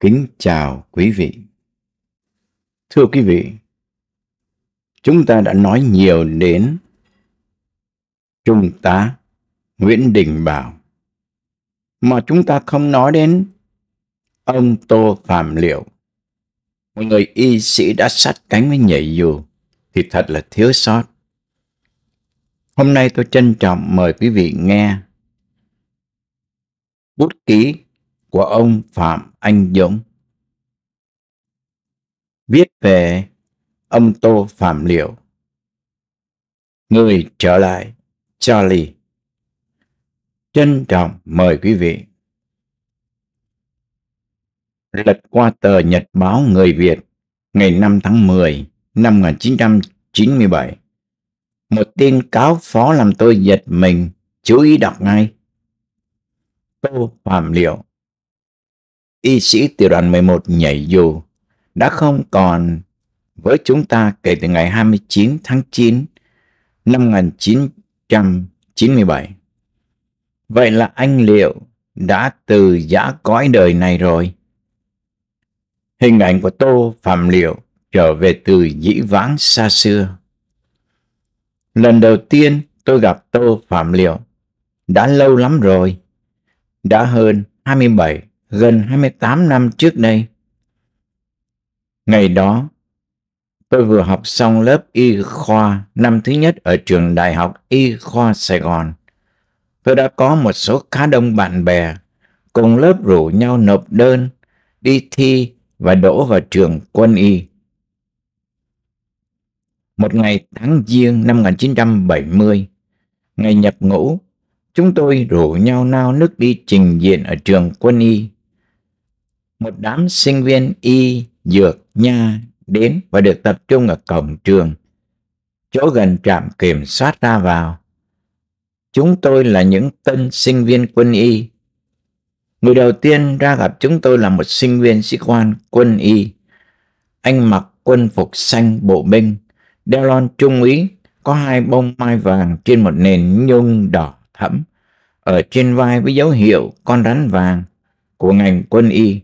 Kính chào quý vị. Thưa quý vị, chúng ta đã nói nhiều đến Trung tá Nguyễn Đình Bảo mà chúng ta không nói đến ông Tô Phạm Liệu, một người y sĩ đã sát cánh với nhảy dù thì thật là thiếu sót. Hôm nay tôi trân trọng mời quý vị nghe bút ký của ông Phạm Anh Dũng. Viết về ông Tô Phạm Liệu Người trở lại Charlie Trân trọng mời quý vị Lật qua tờ Nhật báo Người Việt ngày 5 tháng 10 năm 1997 Một tin cáo phó làm tôi giật mình chú ý đọc ngay Tô Phạm Liệu y sĩ tiểu đoàn 11 nhảy dù đã không còn với chúng ta kể từ ngày 29 tháng 9 năm 1997. Vậy là anh Liệu đã từ giã cõi đời này rồi. Hình ảnh của Tô Phạm Liệu trở về từ dĩ vãng xa xưa. Lần đầu tiên tôi gặp Tô Phạm Liệu đã lâu lắm rồi, đã hơn 27 gần 28 năm trước đây. Ngày đó, tôi vừa học xong lớp y khoa năm thứ nhất ở trường Đại học Y khoa Sài Gòn. Tôi đã có một số khá đông bạn bè cùng lớp rủ nhau nộp đơn, đi thi và đỗ vào trường quân y. Một ngày tháng Giêng năm 1970, ngày nhập ngũ, chúng tôi rủ nhau nao nức đi trình diện ở trường quân y một đám sinh viên y, dược, nha đến và được tập trung ở cổng trường, chỗ gần trạm kiểm soát ra vào. Chúng tôi là những tân sinh viên quân y. Người đầu tiên ra gặp chúng tôi là một sinh viên sĩ quan quân y. Anh mặc quân phục xanh bộ binh, đeo lon trung úy, có hai bông mai vàng trên một nền nhung đỏ thẫm, ở trên vai với dấu hiệu con rắn vàng của ngành quân y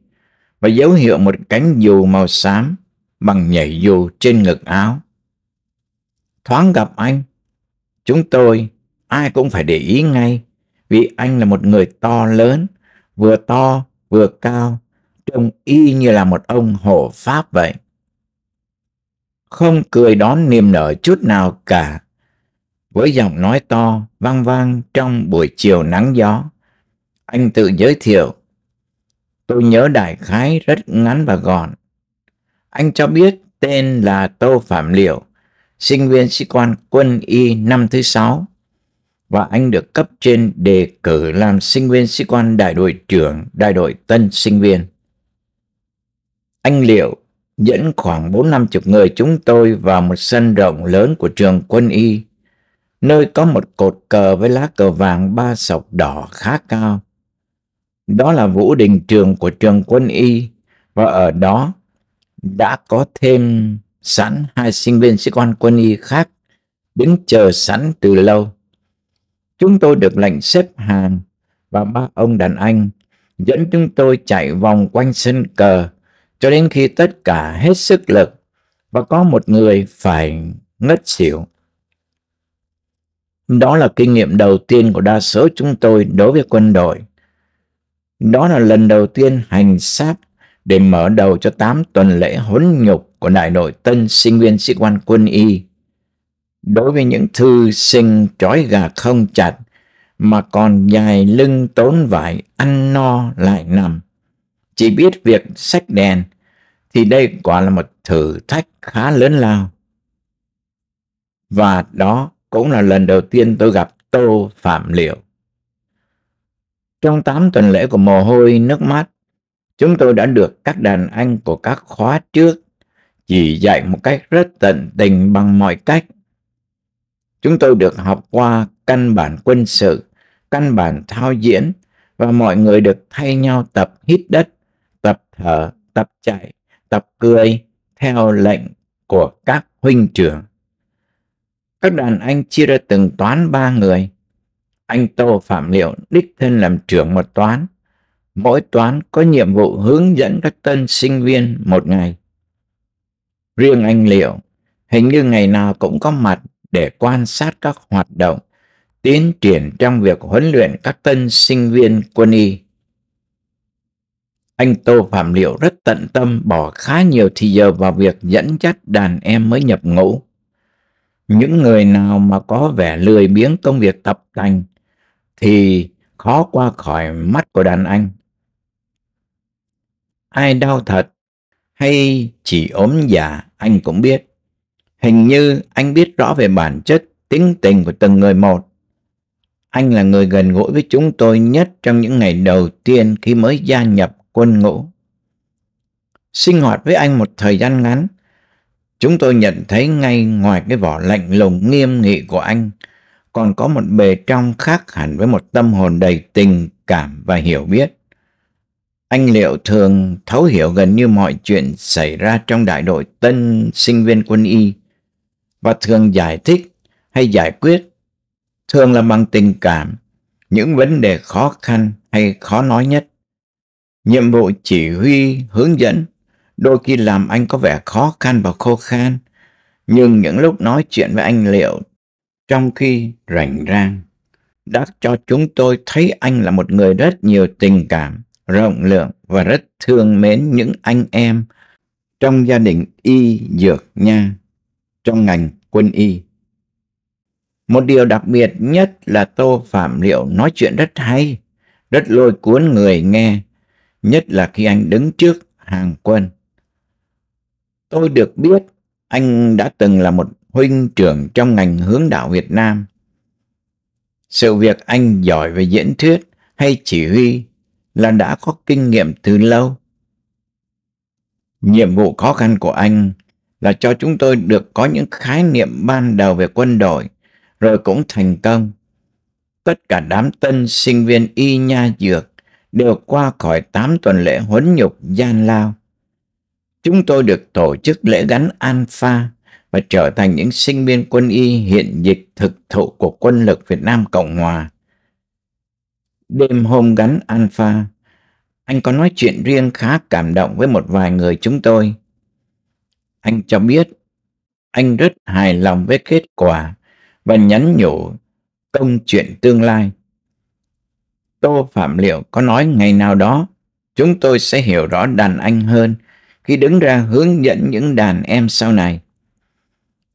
và dấu hiệu một cánh dù màu xám bằng nhảy dù trên ngực áo. Thoáng gặp anh, chúng tôi ai cũng phải để ý ngay vì anh là một người to lớn, vừa to vừa cao, trông y như là một ông hộ Pháp vậy. Không cười đón niềm nở chút nào cả, với giọng nói to vang vang trong buổi chiều nắng gió. Anh tự giới thiệu Tôi nhớ đại khái rất ngắn và gọn. Anh cho biết tên là Tô Phạm Liễu, sinh viên sĩ quan quân y năm thứ sáu và anh được cấp trên đề cử làm sinh viên sĩ quan đại đội trưởng đại đội tân sinh viên. Anh Liệu dẫn khoảng bốn năm chục người chúng tôi vào một sân rộng lớn của trường quân y, nơi có một cột cờ với lá cờ vàng ba sọc đỏ khá cao. Đó là vũ đình trường của trường quân y và ở đó đã có thêm sẵn hai sinh viên sĩ quan quân y khác đứng chờ sẵn từ lâu. Chúng tôi được lệnh xếp hàng và ba ông đàn anh dẫn chúng tôi chạy vòng quanh sân cờ cho đến khi tất cả hết sức lực và có một người phải ngất xỉu. Đó là kinh nghiệm đầu tiên của đa số chúng tôi đối với quân đội. Đó là lần đầu tiên hành sát để mở đầu cho 8 tuần lễ huấn nhục của đại nội tân sinh viên sĩ quan quân y. Đối với những thư sinh trói gà không chặt mà còn dài lưng tốn vải ăn no lại nằm, chỉ biết việc sách đèn thì đây quả là một thử thách khá lớn lao. Và đó cũng là lần đầu tiên tôi gặp Tô Phạm Liệu. Trong 8 tuần lễ của mồ hôi, nước mắt, chúng tôi đã được các đàn anh của các khóa trước chỉ dạy một cách rất tận tình bằng mọi cách. Chúng tôi được học qua căn bản quân sự, căn bản thao diễn và mọi người được thay nhau tập hít đất, tập thở, tập chạy, tập cười theo lệnh của các huynh trưởng. Các đàn anh chia ra từng toán ba người, anh Tô Phạm Liệu đích thân làm trưởng một toán. Mỗi toán có nhiệm vụ hướng dẫn các tân sinh viên một ngày. Riêng anh Liệu, hình như ngày nào cũng có mặt để quan sát các hoạt động, tiến triển trong việc huấn luyện các tân sinh viên quân y. Anh Tô Phạm Liệu rất tận tâm bỏ khá nhiều thời giờ vào việc dẫn dắt đàn em mới nhập ngũ. Những người nào mà có vẻ lười biếng công việc tập tành thì khó qua khỏi mắt của đàn anh. Ai đau thật hay chỉ ốm giả dạ, anh cũng biết. Hình như anh biết rõ về bản chất, tính tình của từng người một. Anh là người gần gũi với chúng tôi nhất trong những ngày đầu tiên khi mới gia nhập quân ngũ. Sinh hoạt với anh một thời gian ngắn, chúng tôi nhận thấy ngay ngoài cái vỏ lạnh lùng nghiêm nghị của anh, còn có một bề trong khác hẳn với một tâm hồn đầy tình cảm và hiểu biết. Anh Liệu thường thấu hiểu gần như mọi chuyện xảy ra trong đại đội tân sinh viên quân y và thường giải thích hay giải quyết, thường là bằng tình cảm, những vấn đề khó khăn hay khó nói nhất. Nhiệm vụ chỉ huy, hướng dẫn đôi khi làm anh có vẻ khó khăn và khô khan, nhưng những lúc nói chuyện với anh Liệu trong khi rảnh rang. Đã cho chúng tôi thấy anh là một người rất nhiều tình cảm, rộng lượng và rất thương mến những anh em trong gia đình y dược nha, trong ngành quân y. Một điều đặc biệt nhất là Tô Phạm Liệu nói chuyện rất hay, rất lôi cuốn người nghe, nhất là khi anh đứng trước hàng quân. Tôi được biết anh đã từng là một huynh trưởng trong ngành hướng đạo Việt Nam. Sự việc anh giỏi về diễn thuyết hay chỉ huy là đã có kinh nghiệm từ lâu. Nhiệm vụ khó khăn của anh là cho chúng tôi được có những khái niệm ban đầu về quân đội, rồi cũng thành công. Tất cả đám tân sinh viên y nha dược đều qua khỏi 8 tuần lễ huấn nhục gian lao. Chúng tôi được tổ chức lễ gắn alpha và trở thành những sinh viên quân y hiện dịch thực thụ của quân lực Việt Nam Cộng Hòa. Đêm hôm gắn Alpha, anh có nói chuyện riêng khá cảm động với một vài người chúng tôi. Anh cho biết anh rất hài lòng với kết quả và nhắn nhủ công chuyện tương lai. Tô Phạm Liệu có nói ngày nào đó chúng tôi sẽ hiểu rõ đàn anh hơn khi đứng ra hướng dẫn những đàn em sau này.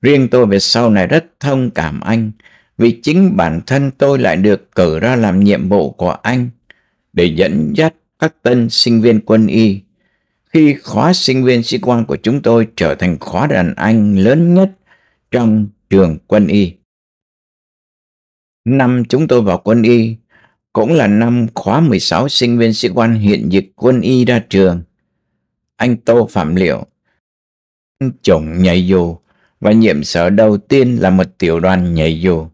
Riêng tôi về sau này rất thông cảm anh, vì chính bản thân tôi lại được cử ra làm nhiệm vụ của anh để dẫn dắt các tân sinh viên quân y. Khi khóa sinh viên sĩ quan của chúng tôi trở thành khóa đàn anh lớn nhất trong trường quân y. Năm chúng tôi vào quân y cũng là năm khóa 16 sinh viên sĩ quan hiện dịch quân y ra trường. Anh Tô Phạm Liệu, chồng nhảy dù và nhiệm sở đầu tiên là một tiểu đoàn nhảy dù.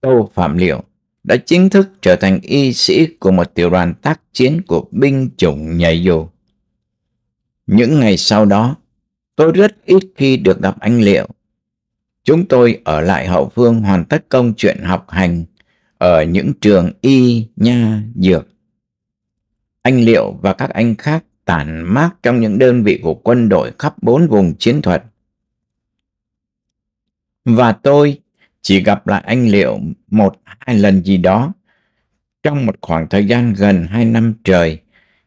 Tô Phạm Liệu đã chính thức trở thành y sĩ của một tiểu đoàn tác chiến của binh chủng nhảy dù. Những ngày sau đó, tôi rất ít khi được gặp anh Liệu. Chúng tôi ở lại hậu phương hoàn tất công chuyện học hành ở những trường y, nha, dược. Anh Liệu và các anh khác tản mát trong những đơn vị của quân đội khắp bốn vùng chiến thuật – và tôi chỉ gặp lại anh Liệu một hai lần gì đó trong một khoảng thời gian gần hai năm trời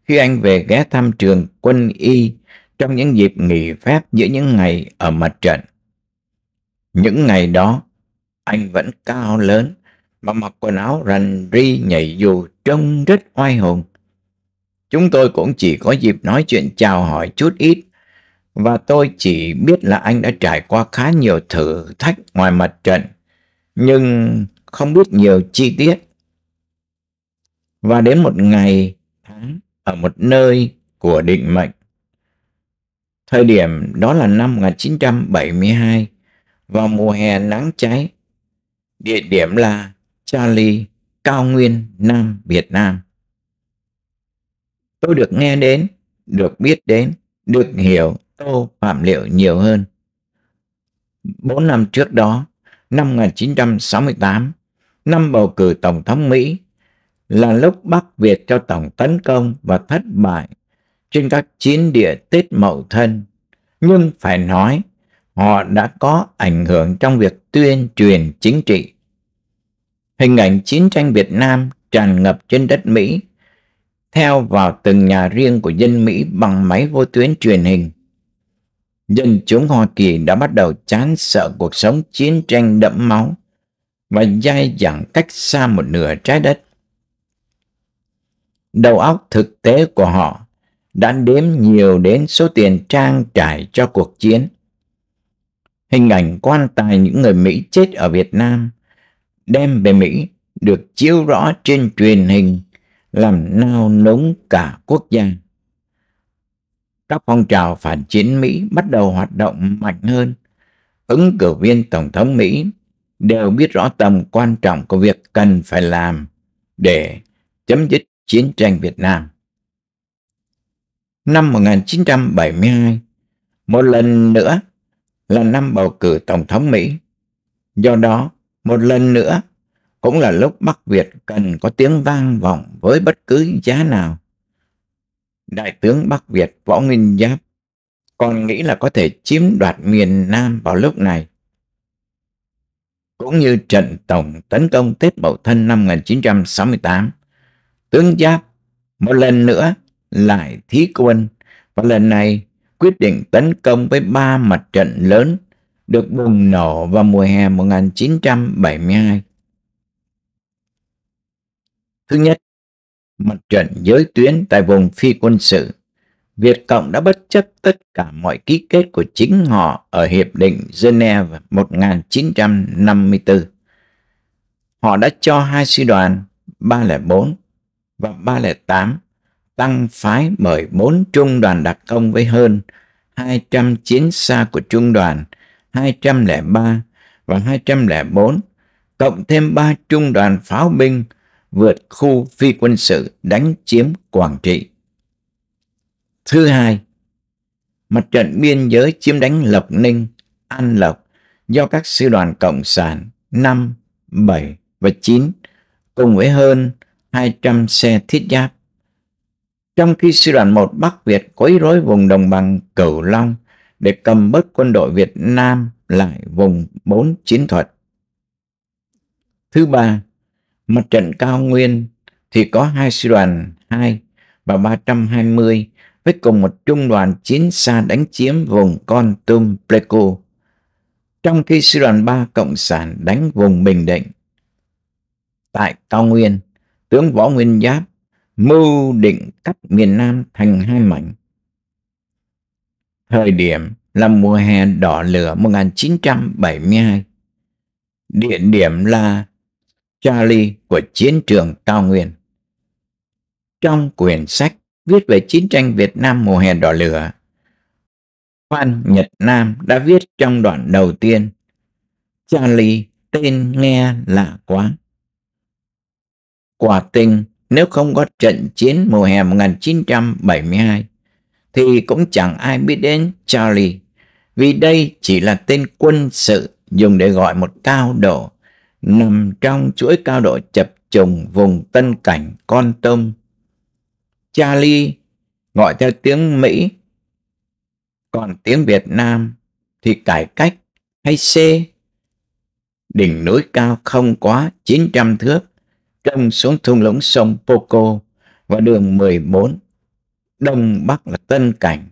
khi anh về ghé thăm trường quân y trong những dịp nghỉ phép giữa những ngày ở mặt trận. Những ngày đó, anh vẫn cao lớn mà mặc quần áo rành ri nhảy dù trông rất oai hùng. Chúng tôi cũng chỉ có dịp nói chuyện chào hỏi chút ít và tôi chỉ biết là anh đã trải qua khá nhiều thử thách ngoài mặt trận, nhưng không biết nhiều chi tiết. Và đến một ngày tháng ở một nơi của định mệnh. Thời điểm đó là năm 1972, vào mùa hè nắng cháy. Địa điểm là Charlie, Cao Nguyên, Nam Việt Nam. Tôi được nghe đến, được biết đến, được hiểu tô phạm liệu nhiều hơn. Bốn năm trước đó, năm 1968, năm bầu cử Tổng thống Mỹ, là lúc Bắc Việt cho Tổng tấn công và thất bại trên các chiến địa Tết Mậu Thân. Nhưng phải nói, họ đã có ảnh hưởng trong việc tuyên truyền chính trị. Hình ảnh chiến tranh Việt Nam tràn ngập trên đất Mỹ, theo vào từng nhà riêng của dân Mỹ bằng máy vô tuyến truyền hình dân chúng Hoa Kỳ đã bắt đầu chán sợ cuộc sống chiến tranh đẫm máu và dai dẳng cách xa một nửa trái đất. Đầu óc thực tế của họ đã đếm nhiều đến số tiền trang trải cho cuộc chiến. Hình ảnh quan tài những người Mỹ chết ở Việt Nam đem về Mỹ được chiếu rõ trên truyền hình làm nao núng cả quốc gia các phong trào phản chiến Mỹ bắt đầu hoạt động mạnh hơn. Ứng cử viên Tổng thống Mỹ đều biết rõ tầm quan trọng của việc cần phải làm để chấm dứt chiến tranh Việt Nam. Năm 1972, một lần nữa là năm bầu cử Tổng thống Mỹ. Do đó, một lần nữa cũng là lúc Bắc Việt cần có tiếng vang vọng với bất cứ giá nào đại tướng Bắc Việt Võ Nguyên Giáp còn nghĩ là có thể chiếm đoạt miền Nam vào lúc này. Cũng như trận tổng tấn công Tết Mậu Thân năm 1968, tướng Giáp một lần nữa lại thí quân và lần này quyết định tấn công với ba mặt trận lớn được bùng nổ vào mùa hè 1972. Thứ nhất mặt trận giới tuyến tại vùng phi quân sự. Việt Cộng đã bất chấp tất cả mọi ký kết của chính họ ở Hiệp định Geneva 1954. Họ đã cho hai sư đoàn 304 và 308 tăng phái bởi bốn trung đoàn đặc công với hơn 200 chiến xa của trung đoàn 203 và 204, cộng thêm ba trung đoàn pháo binh vượt khu phi quân sự đánh chiếm Quảng Trị. Thứ hai, mặt trận biên giới chiếm đánh Lộc Ninh, An Lộc do các sư đoàn Cộng sản 5, 7 và 9 cùng với hơn 200 xe thiết giáp. Trong khi sư đoàn 1 Bắc Việt quấy rối vùng đồng bằng Cửu Long để cầm bớt quân đội Việt Nam lại vùng 4 chiến thuật. Thứ ba, Mặt trận cao nguyên thì có hai sư đoàn 2 và 320 với cùng một trung đoàn chiến xa đánh chiếm vùng Con Tum Pleco, trong khi sư đoàn 3 Cộng sản đánh vùng Bình Định. Tại Cao Nguyên, tướng Võ Nguyên Giáp mưu định cắt miền Nam thành hai mảnh. Thời điểm là mùa hè đỏ lửa 1972. Địa điểm là Charlie của chiến trường cao nguyên. Trong quyển sách viết về chiến tranh Việt Nam mùa hè đỏ lửa, Phan Nhật Nam đã viết trong đoạn đầu tiên Charlie tên nghe lạ quá. Quả tình nếu không có trận chiến mùa hè 1972 thì cũng chẳng ai biết đến Charlie vì đây chỉ là tên quân sự dùng để gọi một cao độ nằm trong chuỗi cao độ chập trùng vùng Tân Cảnh Con Tum. Charlie gọi theo tiếng Mỹ, còn tiếng Việt Nam thì cải cách hay C. Đỉnh núi cao không quá 900 thước, trông xuống thung lũng sông Poco và đường 14, đông bắc là Tân Cảnh,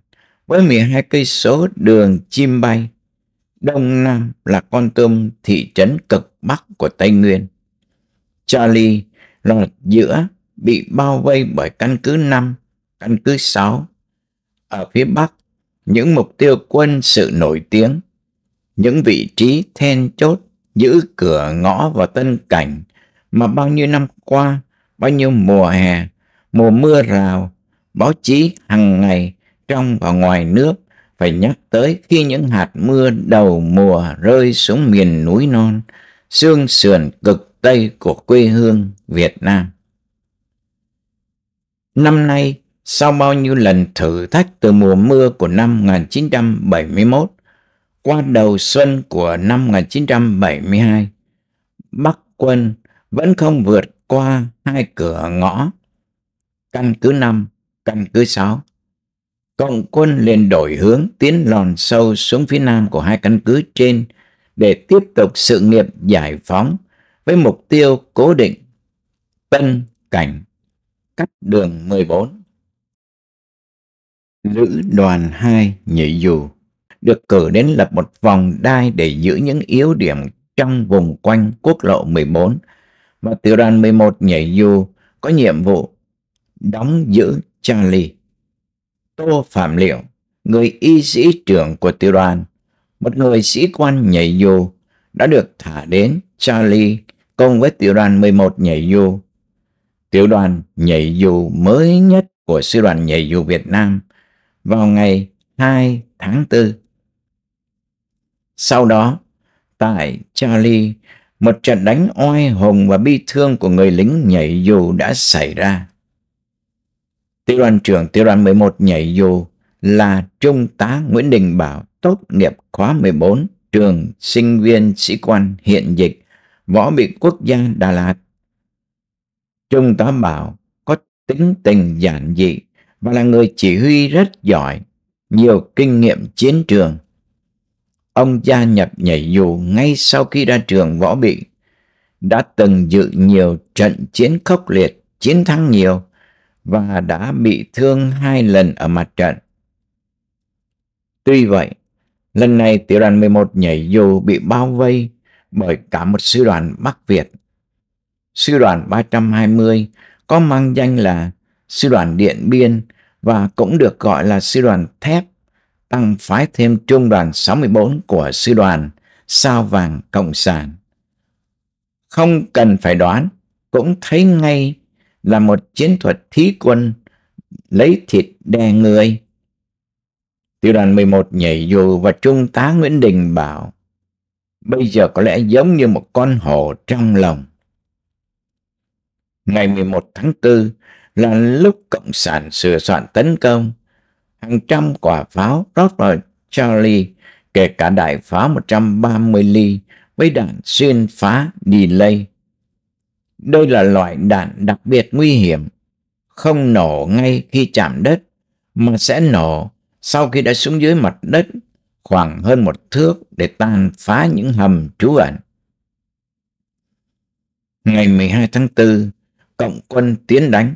với 12 cây số đường chim bay. Đông Nam là con tôm thị trấn cực Bắc của Tây Nguyên. Charlie lọt giữa bị bao vây bởi căn cứ 5, căn cứ 6. Ở phía Bắc, những mục tiêu quân sự nổi tiếng, những vị trí then chốt giữ cửa ngõ và tân cảnh mà bao nhiêu năm qua, bao nhiêu mùa hè, mùa mưa rào, báo chí hàng ngày trong và ngoài nước phải nhắc tới khi những hạt mưa đầu mùa rơi xuống miền núi non xương sườn cực Tây của quê hương Việt Nam. Năm nay, sau bao nhiêu lần thử thách từ mùa mưa của năm 1971 qua đầu xuân của năm 1972, Bắc quân vẫn không vượt qua hai cửa ngõ. Căn cứ 5, căn cứ 6. Cộng quân liền đổi hướng tiến lòn sâu xuống phía nam của hai căn cứ trên để tiếp tục sự nghiệp giải phóng với mục tiêu cố định Tân Cảnh, cắt đường 14. Lữ đoàn 2 nhị dù được cử đến lập một vòng đai để giữ những yếu điểm trong vùng quanh quốc lộ 14 và tiểu đoàn 11 nhảy dù có nhiệm vụ đóng giữ Charlie. Tô Phạm Liệu, người y sĩ trưởng của tiểu đoàn, một người sĩ quan nhảy dù đã được thả đến Charlie cùng với tiểu đoàn 11 nhảy dù. Tiểu đoàn nhảy dù mới nhất của sư đoàn nhảy dù Việt Nam vào ngày 2 tháng 4. Sau đó, tại Charlie, một trận đánh oai hùng và bi thương của người lính nhảy dù đã xảy ra. Tiểu đoàn trưởng tiểu đoàn 11 nhảy dù là Trung tá Nguyễn Đình Bảo tốt nghiệp khóa 14 trường sinh viên sĩ quan hiện dịch võ bị quốc gia Đà Lạt. Trung tá Bảo có tính tình giản dị và là người chỉ huy rất giỏi, nhiều kinh nghiệm chiến trường. Ông gia nhập nhảy dù ngay sau khi ra trường võ bị, đã từng dự nhiều trận chiến khốc liệt, chiến thắng nhiều và đã bị thương hai lần ở mặt trận. Tuy vậy, Lần này tiểu đoàn 11 nhảy dù bị bao vây bởi cả một sư đoàn Bắc Việt. Sư đoàn 320 có mang danh là sư đoàn Điện Biên và cũng được gọi là sư đoàn Thép, tăng phái thêm trung đoàn 64 của sư đoàn Sao Vàng Cộng sản. Không cần phải đoán, cũng thấy ngay là một chiến thuật thí quân lấy thịt đè người Tiểu đoàn 11 nhảy dù và Trung tá Nguyễn Đình bảo Bây giờ có lẽ giống như một con hổ trong lòng. Ngày 11 tháng 4 là lúc Cộng sản sửa soạn tấn công. Hàng trăm quả pháo rót vào Charlie, kể cả đại pháo 130 ly với đạn xuyên phá delay. Đây là loại đạn đặc biệt nguy hiểm, không nổ ngay khi chạm đất, mà sẽ nổ sau khi đã xuống dưới mặt đất khoảng hơn một thước để tàn phá những hầm trú ẩn. Ngày 12 tháng 4, cộng quân tiến đánh.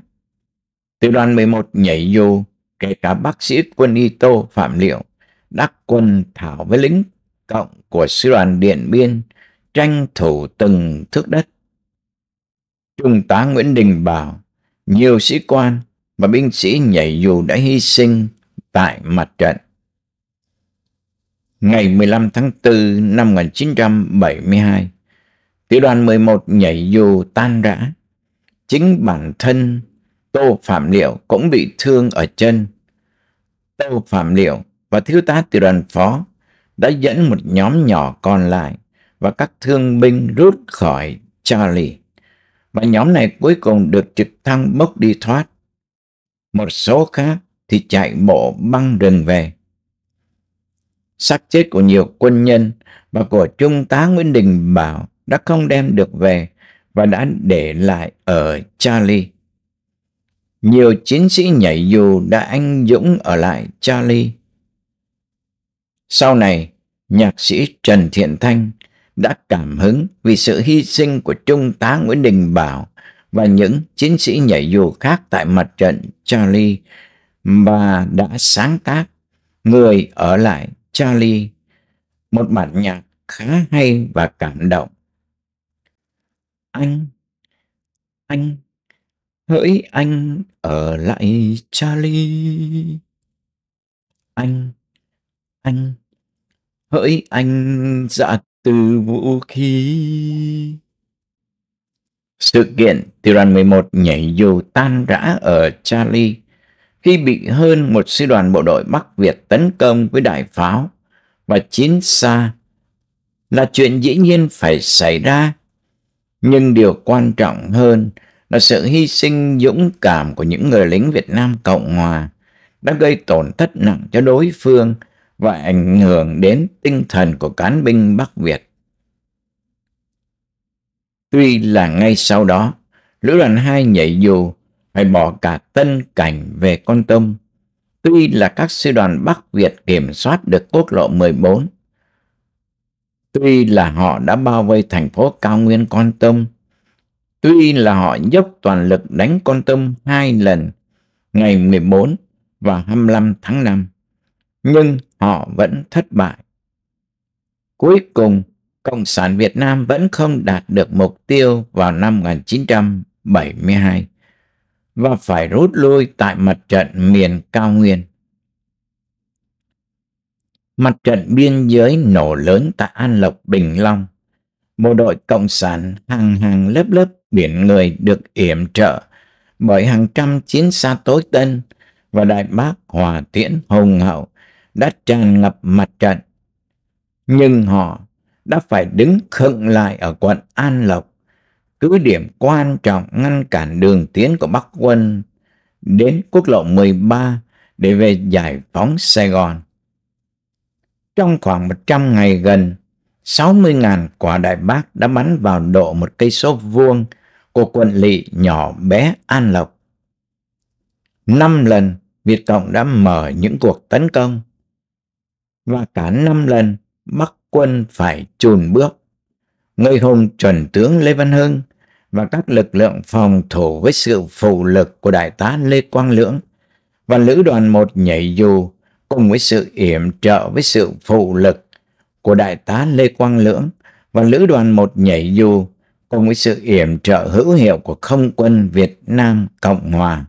Tiểu đoàn 11 nhảy dù kể cả bác sĩ quân Y Tô Phạm Liệu, đắc quân thảo với lính cộng của sư đoàn Điện Biên, tranh thủ từng thước đất. Trung tá Nguyễn Đình bảo, nhiều sĩ quan và binh sĩ nhảy dù đã hy sinh tại mặt trận. Ngày 15 tháng 4 năm 1972, tiểu đoàn 11 nhảy dù tan rã. Chính bản thân Tô Phạm Liệu cũng bị thương ở chân. Tô Phạm Liệu và thiếu tá tiểu đoàn phó đã dẫn một nhóm nhỏ còn lại và các thương binh rút khỏi Charlie. Và nhóm này cuối cùng được trực thăng bốc đi thoát. Một số khác thì chạy bộ băng rừng về. Xác chết của nhiều quân nhân và của Trung tá Nguyễn Đình Bảo đã không đem được về và đã để lại ở Charlie. Nhiều chiến sĩ nhảy dù đã anh dũng ở lại Charlie. Sau này, nhạc sĩ Trần Thiện Thanh đã cảm hứng vì sự hy sinh của Trung tá Nguyễn Đình Bảo và những chiến sĩ nhảy dù khác tại mặt trận Charlie và đã sáng tác Người ở lại Charlie, một bản nhạc khá hay và cảm động. Anh, anh, hỡi anh ở lại Charlie. Anh, anh, hỡi anh dạ từ vũ khí. Sự kiện Tiran 11 nhảy dù tan rã ở Charlie khi bị hơn một sư đoàn bộ đội Bắc Việt tấn công với đại pháo và chiến xa là chuyện dĩ nhiên phải xảy ra. Nhưng điều quan trọng hơn là sự hy sinh dũng cảm của những người lính Việt Nam Cộng Hòa đã gây tổn thất nặng cho đối phương và ảnh hưởng đến tinh thần của cán binh Bắc Việt. Tuy là ngay sau đó, Lữ đoàn 2 nhảy dù phải bỏ cả tân cảnh về con tôm. Tuy là các sư đoàn Bắc Việt kiểm soát được quốc lộ 14, tuy là họ đã bao vây thành phố cao nguyên con tôm, tuy là họ dốc toàn lực đánh con tôm hai lần ngày 14 và 25 tháng 5, nhưng họ vẫn thất bại. Cuối cùng, Cộng sản Việt Nam vẫn không đạt được mục tiêu vào năm 1972 và phải rút lui tại mặt trận miền cao nguyên. Mặt trận biên giới nổ lớn tại An Lộc Bình Long. Bộ đội Cộng sản hàng hàng lớp lớp biển người được yểm trợ bởi hàng trăm chiến xa tối tân và đại bác hòa tiễn hùng hậu đã tràn ngập mặt trận. Nhưng họ đã phải đứng khựng lại ở quận An Lộc cứ điểm quan trọng ngăn cản đường tiến của Bắc quân đến quốc lộ 13 để về giải phóng Sài Gòn. Trong khoảng 100 ngày gần, 60.000 quả đại bác đã bắn vào độ một cây số vuông của quận lỵ nhỏ bé An Lộc. Năm lần Việt Cộng đã mở những cuộc tấn công và cả năm lần Bắc quân phải chùn bước. Người hùng chuẩn tướng Lê Văn Hưng và các lực lượng phòng thủ với sự phụ lực của đại tá Lê Quang Lưỡng và lữ đoàn một nhảy dù cùng với sự yểm trợ với sự phụ lực của đại tá Lê Quang Lưỡng và lữ đoàn một nhảy dù cùng với sự yểm trợ hữu hiệu của không quân Việt Nam Cộng Hòa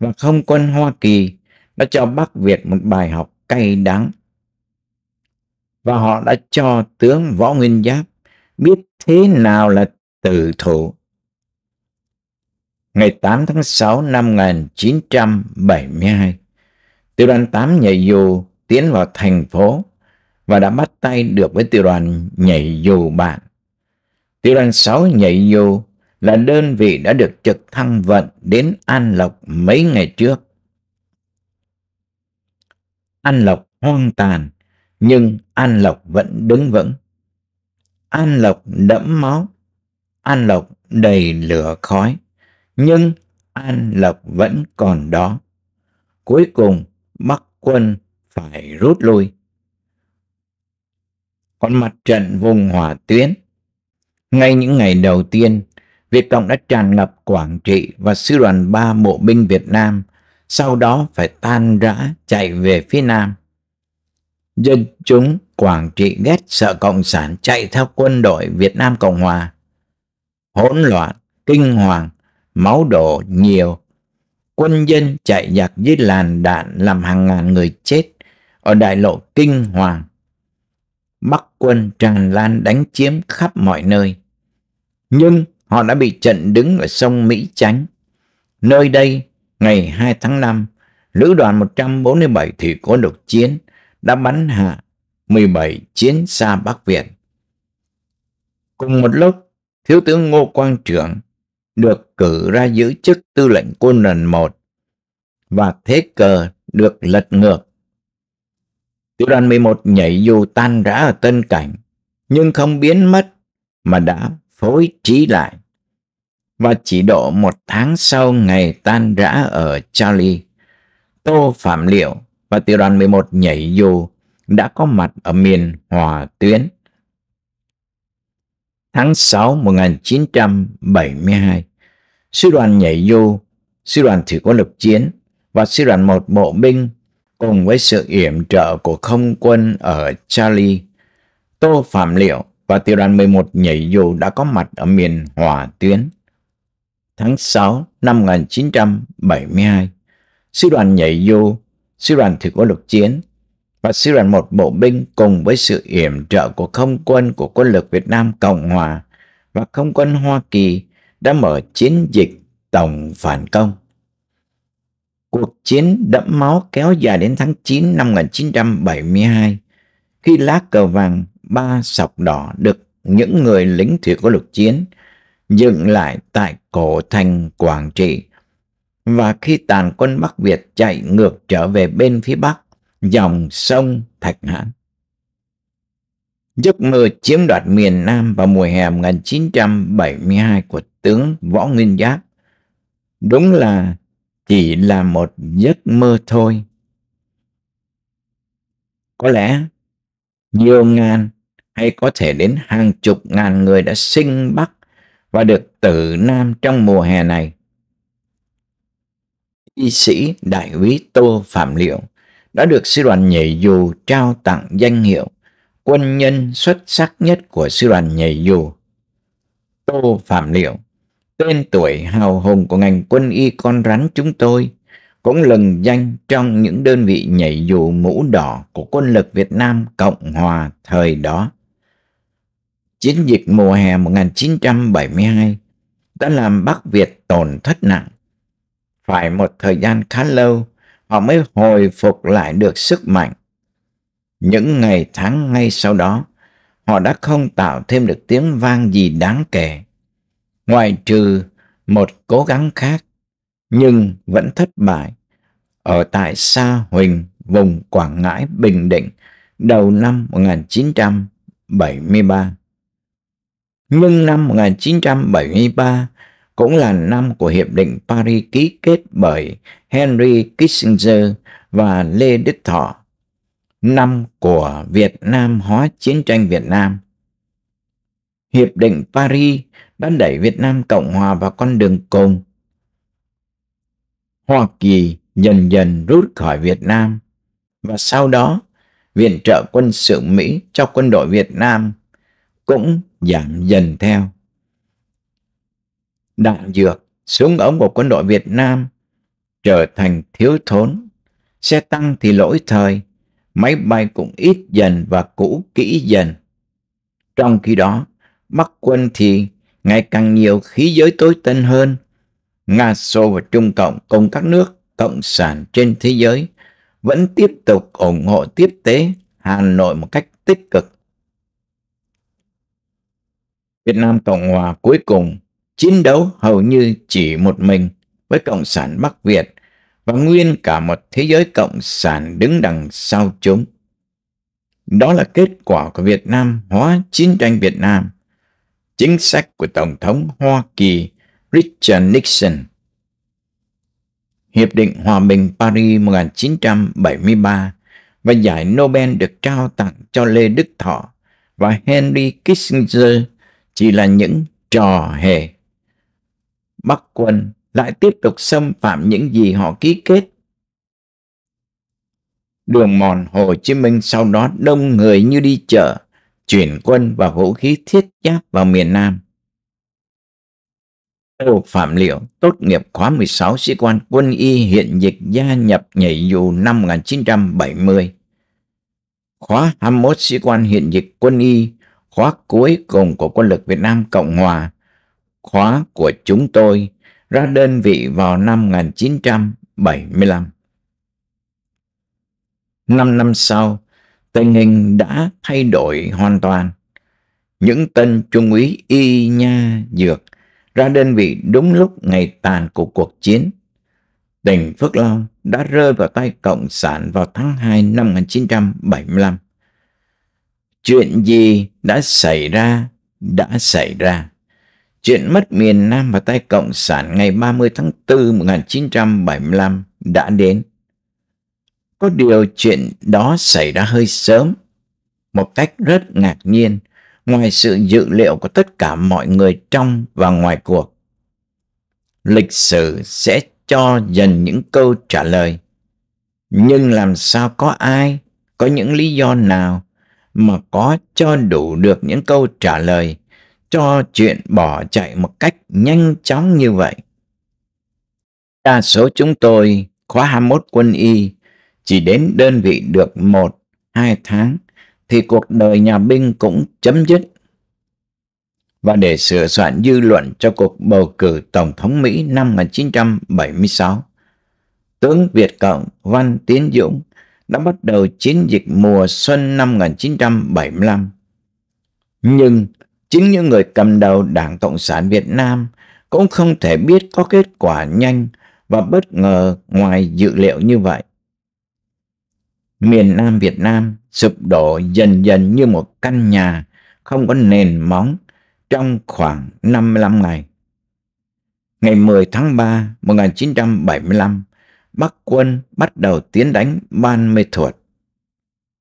và không quân Hoa Kỳ đã cho Bắc Việt một bài học cay đắng. Và họ đã cho tướng Võ Nguyên Giáp biết thế nào là tử thủ ngày 8 tháng 6 năm 1972. Tiểu đoàn 8 nhảy dù tiến vào thành phố và đã bắt tay được với tiểu đoàn nhảy dù bạn. Tiểu đoàn 6 nhảy dù là đơn vị đã được trực thăng vận đến An Lộc mấy ngày trước. An Lộc hoang tàn, nhưng An Lộc vẫn đứng vững. An Lộc đẫm máu, An Lộc đầy lửa khói nhưng An Lộc vẫn còn đó. Cuối cùng, Bắc quân phải rút lui. Còn mặt trận vùng hỏa tuyến, ngay những ngày đầu tiên, Việt Cộng đã tràn ngập Quảng Trị và sư đoàn 3 bộ binh Việt Nam, sau đó phải tan rã chạy về phía Nam. Dân chúng Quảng Trị ghét sợ Cộng sản chạy theo quân đội Việt Nam Cộng Hòa. Hỗn loạn, kinh hoàng, máu đổ nhiều. Quân dân chạy giặc dưới làn đạn làm hàng ngàn người chết ở đại lộ kinh hoàng. Bắc quân tràn lan đánh chiếm khắp mọi nơi. Nhưng họ đã bị trận đứng ở sông Mỹ Chánh. Nơi đây, ngày 2 tháng 5, Lữ đoàn 147 thủy quân độc chiến đã bắn hạ 17 chiến xa Bắc Việt. Cùng một lúc, Thiếu tướng Ngô Quang Trưởng được cử ra giữ chức tư lệnh quân lần một và thế cờ được lật ngược. Tiểu đoàn 11 nhảy dù tan rã ở tân cảnh, nhưng không biến mất mà đã phối trí lại. Và chỉ độ một tháng sau ngày tan rã ở Charlie, Tô Phạm Liệu và tiểu đoàn 11 nhảy dù đã có mặt ở miền Hòa Tuyến tháng 6 1972, sư đoàn nhảy dù, sư đoàn thủy quân lục chiến và sư đoàn một bộ binh cùng với sự yểm trợ của không quân ở Charlie, Tô Phạm Liệu và tiểu đoàn 11 nhảy dù đã có mặt ở miền Hòa Tuyến. Tháng 6 năm 1972, sư đoàn nhảy dù, sư đoàn thủy quân lục chiến và sư đoàn 1 bộ binh cùng với sự yểm trợ của không quân của quân lực Việt Nam Cộng Hòa và không quân Hoa Kỳ đã mở chiến dịch tổng phản công. Cuộc chiến đẫm máu kéo dài đến tháng 9 năm 1972 khi lá cờ vàng ba sọc đỏ được những người lính thủy của lục chiến dựng lại tại cổ thành Quảng Trị và khi tàn quân Bắc Việt chạy ngược trở về bên phía Bắc dòng sông Thạch Hãn. Giấc mơ chiếm đoạt miền Nam vào mùa hè 1972 của tướng Võ Nguyên Giáp đúng là chỉ là một giấc mơ thôi. Có lẽ nhiều ngàn hay có thể đến hàng chục ngàn người đã sinh Bắc và được tử Nam trong mùa hè này. Y sĩ Đại úy Tô Phạm Liệu đã được sư đoàn nhảy dù trao tặng danh hiệu quân nhân xuất sắc nhất của sư đoàn nhảy dù. Tô Phạm Liệu, tên tuổi hào hùng của ngành quân y con rắn chúng tôi, cũng lừng danh trong những đơn vị nhảy dù mũ đỏ của quân lực Việt Nam Cộng Hòa thời đó. Chiến dịch mùa hè 1972 đã làm Bắc Việt tổn thất nặng. Phải một thời gian khá lâu, họ mới hồi phục lại được sức mạnh. Những ngày tháng ngay sau đó, họ đã không tạo thêm được tiếng vang gì đáng kể. Ngoài trừ một cố gắng khác, nhưng vẫn thất bại. Ở tại Sa Huỳnh, vùng Quảng Ngãi, Bình Định, đầu năm 1973. Nhưng năm 1973, cũng là năm của Hiệp định Paris ký kết bởi Henry Kissinger và Lê Đức Thọ, năm của Việt Nam hóa chiến tranh Việt Nam. Hiệp định Paris đã đẩy Việt Nam Cộng Hòa vào con đường cùng. Hoa Kỳ dần dần rút khỏi Việt Nam và sau đó viện trợ quân sự Mỹ cho quân đội Việt Nam cũng giảm dần theo đạn dược, xuống ống của quân đội Việt Nam trở thành thiếu thốn, xe tăng thì lỗi thời, máy bay cũng ít dần và cũ kỹ dần. Trong khi đó, Bắc quân thì ngày càng nhiều khí giới tối tân hơn. Nga Xô và Trung Cộng cùng các nước cộng sản trên thế giới vẫn tiếp tục ủng hộ tiếp tế Hà Nội một cách tích cực. Việt Nam Cộng Hòa cuối cùng chiến đấu hầu như chỉ một mình với Cộng sản Bắc Việt và nguyên cả một thế giới Cộng sản đứng đằng sau chúng. Đó là kết quả của Việt Nam hóa chiến tranh Việt Nam, chính sách của Tổng thống Hoa Kỳ Richard Nixon. Hiệp định Hòa bình Paris 1973 và giải Nobel được trao tặng cho Lê Đức Thọ và Henry Kissinger chỉ là những trò hề Bắc quân lại tiếp tục xâm phạm những gì họ ký kết. Đường mòn Hồ Chí Minh sau đó đông người như đi chợ, chuyển quân và vũ khí thiết giáp vào miền Nam. Tô Phạm Liệu tốt nghiệp khóa 16 sĩ quan quân y hiện dịch gia nhập nhảy dù năm 1970. Khóa 21 sĩ quan hiện dịch quân y, khóa cuối cùng của quân lực Việt Nam Cộng Hòa khóa của chúng tôi ra đơn vị vào năm 1975. Năm năm sau, tình hình đã thay đổi hoàn toàn. Những tên trung úy y nha dược ra đơn vị đúng lúc ngày tàn của cuộc chiến. Tỉnh Phước Long đã rơi vào tay Cộng sản vào tháng 2 năm 1975. Chuyện gì đã xảy ra, đã xảy ra. Chuyện mất miền Nam vào tay Cộng sản ngày 30 tháng 4 1975 đã đến. Có điều chuyện đó xảy ra hơi sớm, một cách rất ngạc nhiên, ngoài sự dự liệu của tất cả mọi người trong và ngoài cuộc. Lịch sử sẽ cho dần những câu trả lời. Nhưng làm sao có ai, có những lý do nào mà có cho đủ được những câu trả lời cho chuyện bỏ chạy một cách nhanh chóng như vậy. Đa số chúng tôi khóa 21 quân y chỉ đến đơn vị được một hai tháng thì cuộc đời nhà binh cũng chấm dứt. Và để sửa soạn dư luận cho cuộc bầu cử Tổng thống Mỹ năm 1976, tướng Việt Cộng Văn Tiến Dũng đã bắt đầu chiến dịch mùa xuân năm 1975. Nhưng chính những người cầm đầu Đảng Cộng sản Việt Nam cũng không thể biết có kết quả nhanh và bất ngờ ngoài dự liệu như vậy. Miền Nam Việt Nam sụp đổ dần dần như một căn nhà không có nền móng trong khoảng 55 ngày. Ngày 10 tháng 3 1975, Bắc quân bắt đầu tiến đánh Ban Mê thuật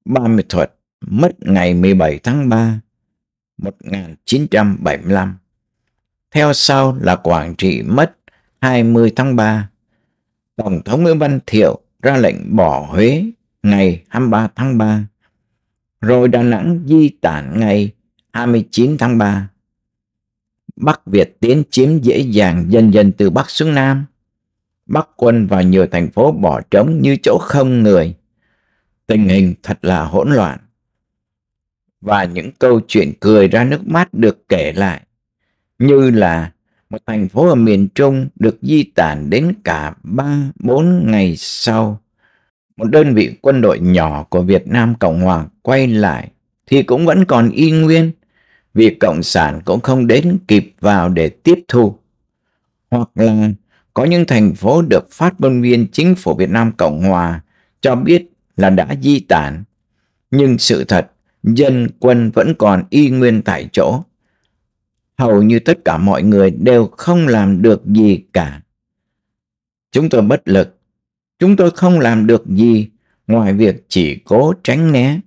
Ban Mê thuật mất ngày 17 tháng 3 1975. Theo sau là Quảng Trị mất 20 tháng 3. Tổng thống Nguyễn Văn Thiệu ra lệnh bỏ Huế ngày 23 tháng 3, rồi Đà Nẵng di tản ngày 29 tháng 3. Bắc Việt tiến chiếm dễ dàng dần dần từ Bắc xuống Nam. Bắc quân vào nhiều thành phố bỏ trống như chỗ không người. Tình hình thật là hỗn loạn và những câu chuyện cười ra nước mắt được kể lại, như là một thành phố ở miền Trung được di tản đến cả ba bốn ngày sau. Một đơn vị quân đội nhỏ của Việt Nam Cộng Hòa quay lại thì cũng vẫn còn y nguyên vì Cộng sản cũng không đến kịp vào để tiếp thu. Hoặc là có những thành phố được phát ngôn viên chính phủ Việt Nam Cộng Hòa cho biết là đã di tản. Nhưng sự thật dân quân vẫn còn y nguyên tại chỗ. Hầu như tất cả mọi người đều không làm được gì cả. Chúng tôi bất lực, chúng tôi không làm được gì ngoài việc chỉ cố tránh né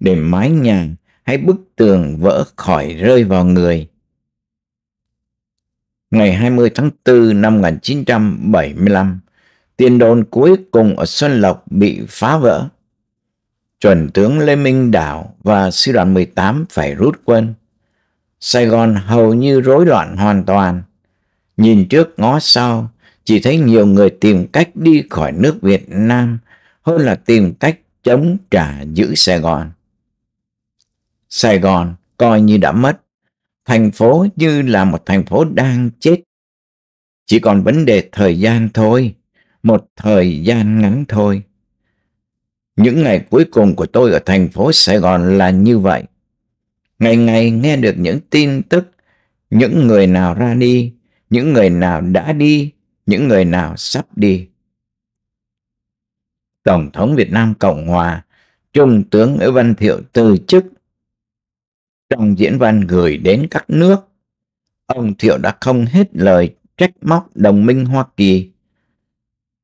để mái nhà hay bức tường vỡ khỏi rơi vào người. Ngày 20 tháng 4 năm 1975, tiền đồn cuối cùng ở Xuân Lộc bị phá vỡ chuẩn tướng Lê Minh Đảo và sư đoàn 18 phải rút quân. Sài Gòn hầu như rối loạn hoàn toàn. Nhìn trước ngó sau, chỉ thấy nhiều người tìm cách đi khỏi nước Việt Nam hơn là tìm cách chống trả giữ Sài Gòn. Sài Gòn coi như đã mất, thành phố như là một thành phố đang chết. Chỉ còn vấn đề thời gian thôi, một thời gian ngắn thôi. Những ngày cuối cùng của tôi ở thành phố Sài Gòn là như vậy. Ngày ngày nghe được những tin tức, những người nào ra đi, những người nào đã đi, những người nào sắp đi. Tổng thống Việt Nam Cộng Hòa, Trung tướng Nguyễn Văn Thiệu từ chức. Trong diễn văn gửi đến các nước, ông Thiệu đã không hết lời trách móc đồng minh Hoa Kỳ.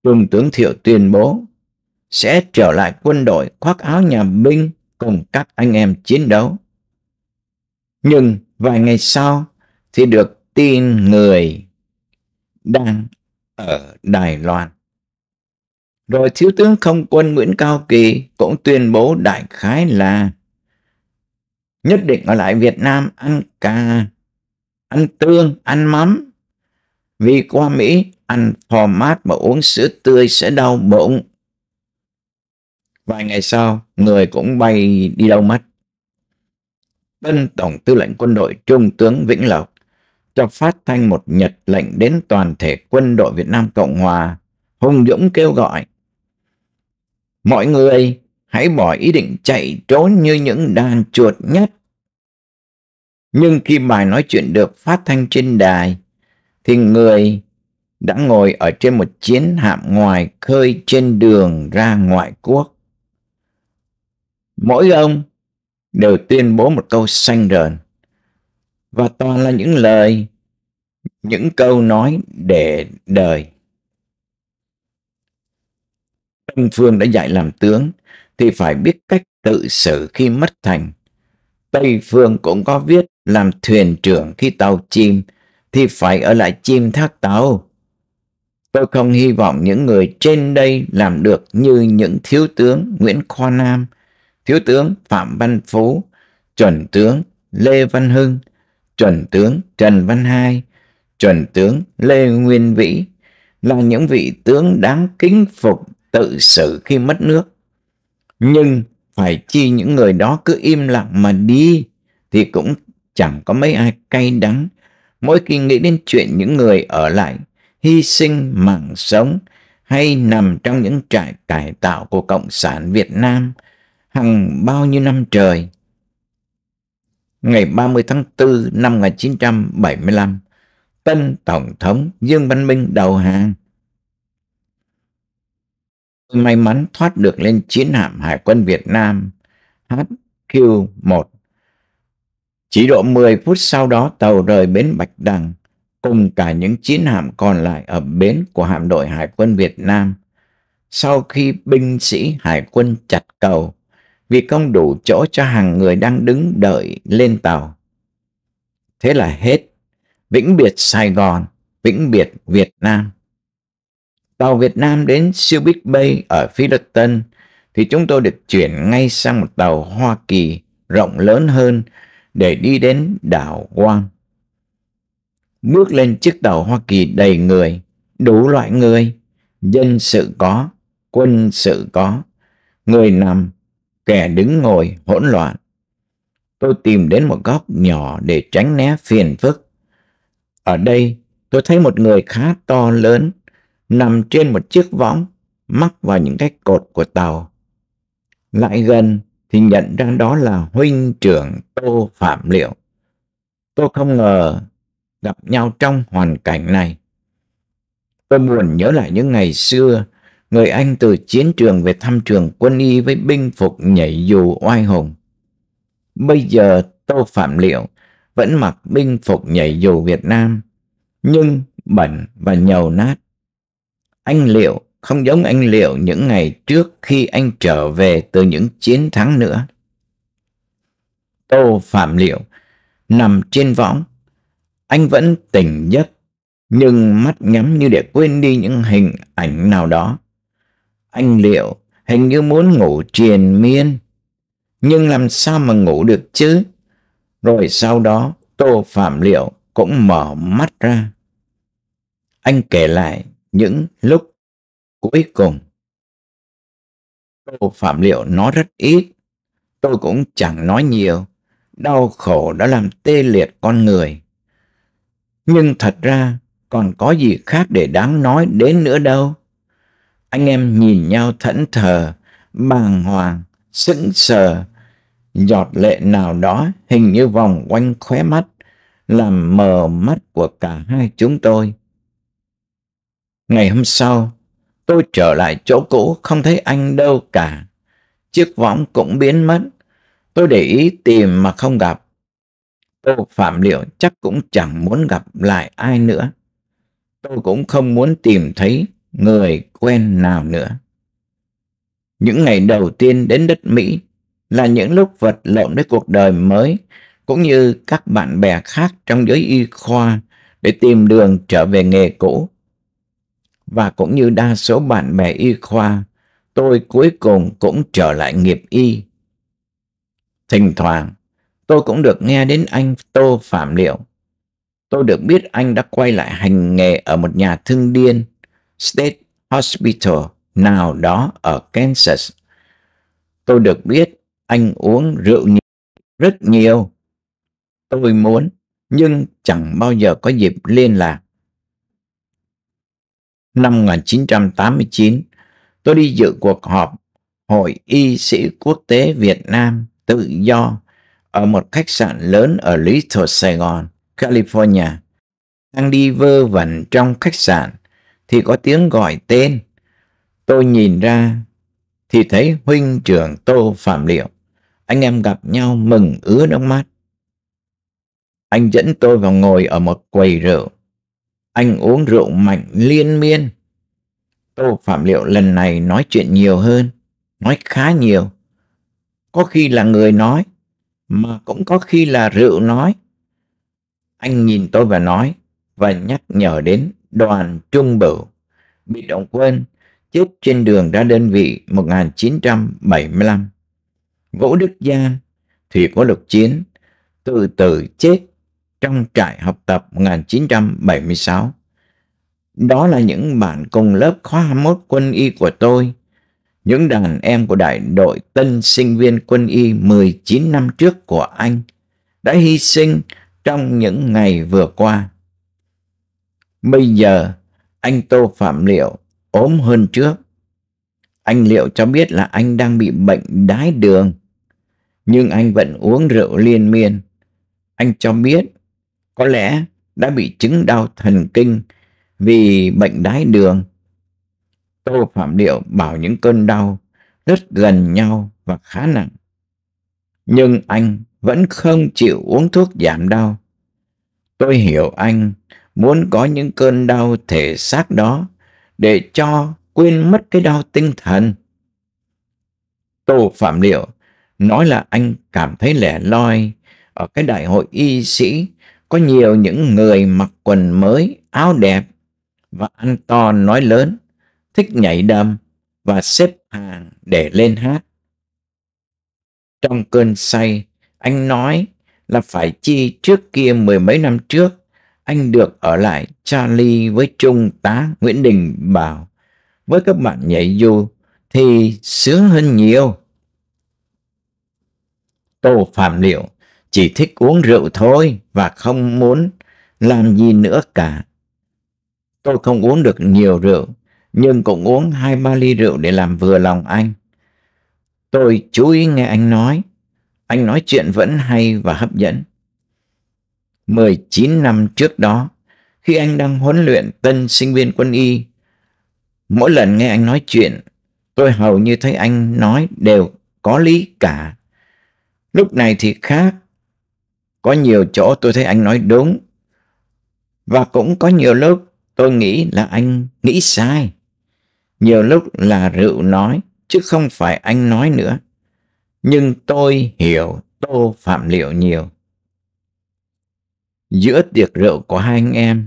Trung tướng Thiệu tuyên bố sẽ trở lại quân đội khoác áo nhà binh cùng các anh em chiến đấu. Nhưng vài ngày sau thì được tin người đang ở Đài Loan. Rồi thiếu tướng không quân Nguyễn Cao Kỳ cũng tuyên bố đại khái là nhất định ở lại Việt Nam ăn cà, ăn tương, ăn mắm. Vì qua Mỹ ăn phò mát mà uống sữa tươi sẽ đau bụng Vài ngày sau, người cũng bay đi đâu mất. Tân Tổng tư lệnh quân đội Trung tướng Vĩnh Lộc cho phát thanh một nhật lệnh đến toàn thể quân đội Việt Nam Cộng Hòa, hung dũng kêu gọi. Mọi người hãy bỏ ý định chạy trốn như những đàn chuột nhất. Nhưng khi bài nói chuyện được phát thanh trên đài, thì người đã ngồi ở trên một chiến hạm ngoài khơi trên đường ra ngoại quốc mỗi ông đều tuyên bố một câu xanh rờn và toàn là những lời những câu nói để đời Đông Phương đã dạy làm tướng thì phải biết cách tự xử khi mất thành. Tây Phương cũng có viết làm thuyền trưởng khi tàu chìm thì phải ở lại chim thác tàu. Tôi không hy vọng những người trên đây làm được như những thiếu tướng Nguyễn Khoa Nam Thiếu tướng Phạm Văn Phú, chuẩn tướng Lê Văn Hưng, chuẩn tướng Trần Văn Hai, chuẩn tướng Lê Nguyên Vĩ là những vị tướng đáng kính phục tự xử khi mất nước. Nhưng phải chi những người đó cứ im lặng mà đi thì cũng chẳng có mấy ai cay đắng. Mỗi khi nghĩ đến chuyện những người ở lại hy sinh mạng sống hay nằm trong những trại cải tạo của Cộng sản Việt Nam hằng bao nhiêu năm trời. Ngày 30 tháng 4 năm 1975, tân Tổng thống Dương Văn Minh đầu hàng. May mắn thoát được lên chiến hạm Hải quân Việt Nam HQ-1. Chỉ độ 10 phút sau đó tàu rời bến Bạch Đằng cùng cả những chiến hạm còn lại ở bến của hạm đội Hải quân Việt Nam. Sau khi binh sĩ Hải quân chặt cầu vì không đủ chỗ cho hàng người đang đứng đợi lên tàu. Thế là hết. Vĩnh biệt Sài Gòn, vĩnh biệt Việt Nam. Tàu Việt Nam đến siêu Big Bay ở Fullerton thì chúng tôi được chuyển ngay sang một tàu Hoa Kỳ rộng lớn hơn để đi đến đảo Guam. Bước lên chiếc tàu Hoa Kỳ đầy người, đủ loại người, dân sự có, quân sự có, người nằm, kẻ đứng ngồi hỗn loạn. Tôi tìm đến một góc nhỏ để tránh né phiền phức. Ở đây, tôi thấy một người khá to lớn nằm trên một chiếc võng mắc vào những cái cột của tàu. Lại gần thì nhận ra đó là huynh trưởng Tô Phạm Liệu. Tôi không ngờ gặp nhau trong hoàn cảnh này. Tôi buồn nhớ lại những ngày xưa người Anh từ chiến trường về thăm trường quân y với binh phục nhảy dù oai hùng. Bây giờ Tô Phạm Liệu vẫn mặc binh phục nhảy dù Việt Nam, nhưng bẩn và nhầu nát. Anh Liệu không giống anh Liệu những ngày trước khi anh trở về từ những chiến thắng nữa. Tô Phạm Liệu nằm trên võng, anh vẫn tỉnh giấc nhưng mắt nhắm như để quên đi những hình ảnh nào đó anh Liệu hình như muốn ngủ triền miên. Nhưng làm sao mà ngủ được chứ? Rồi sau đó Tô Phạm Liệu cũng mở mắt ra. Anh kể lại những lúc cuối cùng. Tô Phạm Liệu nói rất ít. Tôi cũng chẳng nói nhiều. Đau khổ đã làm tê liệt con người. Nhưng thật ra còn có gì khác để đáng nói đến nữa đâu. Anh em nhìn nhau thẫn thờ, bàng hoàng, sững sờ. Giọt lệ nào đó hình như vòng quanh khóe mắt, làm mờ mắt của cả hai chúng tôi. Ngày hôm sau, tôi trở lại chỗ cũ không thấy anh đâu cả. Chiếc võng cũng biến mất. Tôi để ý tìm mà không gặp. Tôi Phạm Liệu chắc cũng chẳng muốn gặp lại ai nữa. Tôi cũng không muốn tìm thấy người quen nào nữa. Những ngày đầu tiên đến đất Mỹ là những lúc vật lộn với cuộc đời mới cũng như các bạn bè khác trong giới y khoa để tìm đường trở về nghề cũ. Và cũng như đa số bạn bè y khoa, tôi cuối cùng cũng trở lại nghiệp y. Thỉnh thoảng, tôi cũng được nghe đến anh Tô Phạm Liệu. Tôi được biết anh đã quay lại hành nghề ở một nhà thương điên, State Hospital nào đó ở Kansas. Tôi được biết anh uống rượu nhiều, rất nhiều. Tôi muốn, nhưng chẳng bao giờ có dịp liên lạc. Năm 1989, tôi đi dự cuộc họp Hội Y sĩ Quốc tế Việt Nam tự do ở một khách sạn lớn ở Little Sài Gòn, California. Đang đi vơ vẩn trong khách sạn, thì có tiếng gọi tên. Tôi nhìn ra thì thấy huynh trưởng Tô Phạm Liệu. Anh em gặp nhau mừng ứa nước mắt. Anh dẫn tôi vào ngồi ở một quầy rượu. Anh uống rượu mạnh liên miên. Tô Phạm Liệu lần này nói chuyện nhiều hơn, nói khá nhiều. Có khi là người nói, mà cũng có khi là rượu nói. Anh nhìn tôi và nói, và nhắc nhở đến đoàn Trung Bửu bị động quân chết trên đường ra đơn vị 1975. Vũ Đức Gia, Thủy có lục chiến, tự tử chết trong trại học tập 1976. Đó là những bạn cùng lớp khóa 21 quân y của tôi, những đàn em của đại đội tân sinh viên quân y 19 năm trước của anh đã hy sinh trong những ngày vừa qua. Bây giờ, anh Tô Phạm Liệu ốm hơn trước. Anh Liệu cho biết là anh đang bị bệnh đái đường, nhưng anh vẫn uống rượu liên miên. Anh cho biết có lẽ đã bị chứng đau thần kinh vì bệnh đái đường. Tô Phạm Liệu bảo những cơn đau rất gần nhau và khá nặng. Nhưng anh vẫn không chịu uống thuốc giảm đau. Tôi hiểu anh muốn có những cơn đau thể xác đó để cho quên mất cái đau tinh thần. Tô Phạm Liệu nói là anh cảm thấy lẻ loi ở cái đại hội y sĩ có nhiều những người mặc quần mới, áo đẹp và ăn to nói lớn, thích nhảy đầm và xếp hàng để lên hát. Trong cơn say, anh nói là phải chi trước kia mười mấy năm trước anh được ở lại Charlie với Trung tá Nguyễn Đình Bảo. Với các bạn nhảy dù thì sướng hơn nhiều. Tô Phạm Liệu chỉ thích uống rượu thôi và không muốn làm gì nữa cả. Tôi không uống được nhiều rượu, nhưng cũng uống hai ba ly rượu để làm vừa lòng anh. Tôi chú ý nghe anh nói. Anh nói chuyện vẫn hay và hấp dẫn. 19 năm trước đó, khi anh đang huấn luyện tân sinh viên quân y, mỗi lần nghe anh nói chuyện, tôi hầu như thấy anh nói đều có lý cả. Lúc này thì khác, có nhiều chỗ tôi thấy anh nói đúng, và cũng có nhiều lúc tôi nghĩ là anh nghĩ sai. Nhiều lúc là rượu nói, chứ không phải anh nói nữa. Nhưng tôi hiểu Tô Phạm Liệu nhiều giữa tiệc rượu của hai anh em.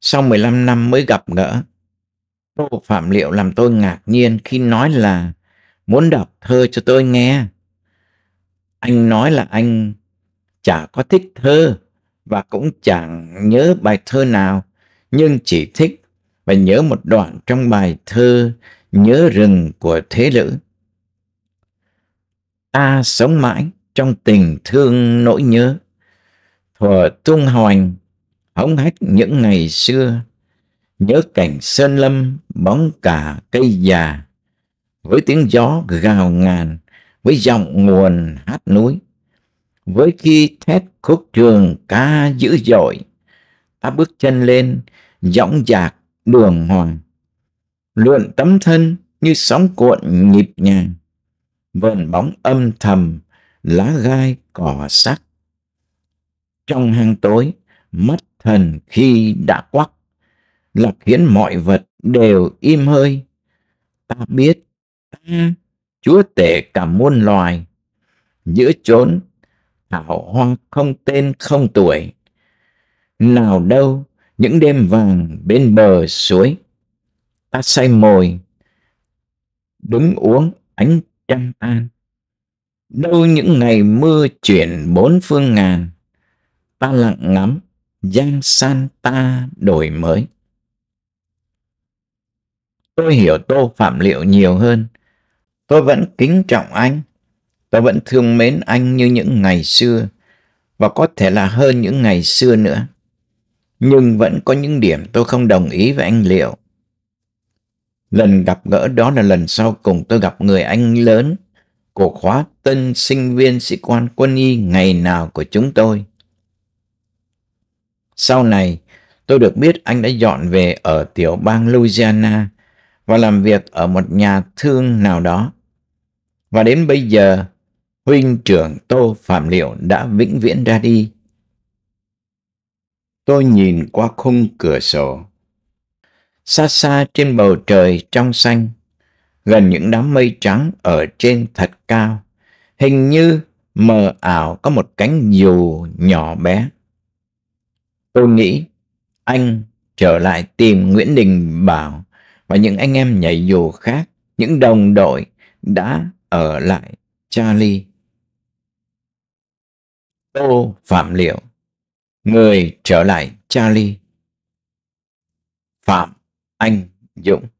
Sau 15 năm mới gặp gỡ, Tô Phạm Liệu làm tôi ngạc nhiên khi nói là muốn đọc thơ cho tôi nghe. Anh nói là anh chả có thích thơ và cũng chẳng nhớ bài thơ nào, nhưng chỉ thích và nhớ một đoạn trong bài thơ Nhớ rừng của Thế Lữ. Ta sống mãi trong tình thương nỗi nhớ thuở tung hoành hóng hách những ngày xưa nhớ cảnh sơn lâm bóng cả cây già với tiếng gió gào ngàn với giọng nguồn hát núi với khi thét khúc trường ca dữ dội ta bước chân lên dõng dạc đường hoàng lượn tấm thân như sóng cuộn nhịp nhàng vần bóng âm thầm lá gai cỏ sắc trong hang tối, mất thần khi đã quắc. là khiến mọi vật đều im hơi. Ta biết, ta chúa tể cả muôn loài. Giữa chốn, thảo hoang không tên không tuổi. Nào đâu, những đêm vàng bên bờ suối. Ta say mồi, đứng uống ánh trăng an. Đâu những ngày mưa chuyển bốn phương ngàn, ta lặng ngắm giang san ta đổi mới. Tôi hiểu Tô Phạm Liệu nhiều hơn. Tôi vẫn kính trọng anh. Tôi vẫn thương mến anh như những ngày xưa và có thể là hơn những ngày xưa nữa. Nhưng vẫn có những điểm tôi không đồng ý với anh Liệu. Lần gặp gỡ đó là lần sau cùng tôi gặp người anh lớn của khóa tân sinh viên sĩ quan quân y ngày nào của chúng tôi. Sau này, tôi được biết anh đã dọn về ở tiểu bang Louisiana và làm việc ở một nhà thương nào đó. Và đến bây giờ, huynh trưởng Tô Phạm Liệu đã vĩnh viễn ra đi. Tôi nhìn qua khung cửa sổ. Xa xa trên bầu trời trong xanh, gần những đám mây trắng ở trên thật cao, hình như mờ ảo có một cánh dù nhỏ bé. Tôi nghĩ anh trở lại tìm Nguyễn Đình Bảo và những anh em nhảy dù khác, những đồng đội đã ở lại Charlie. Tô Phạm Liệu Người trở lại Charlie Phạm Anh Dũng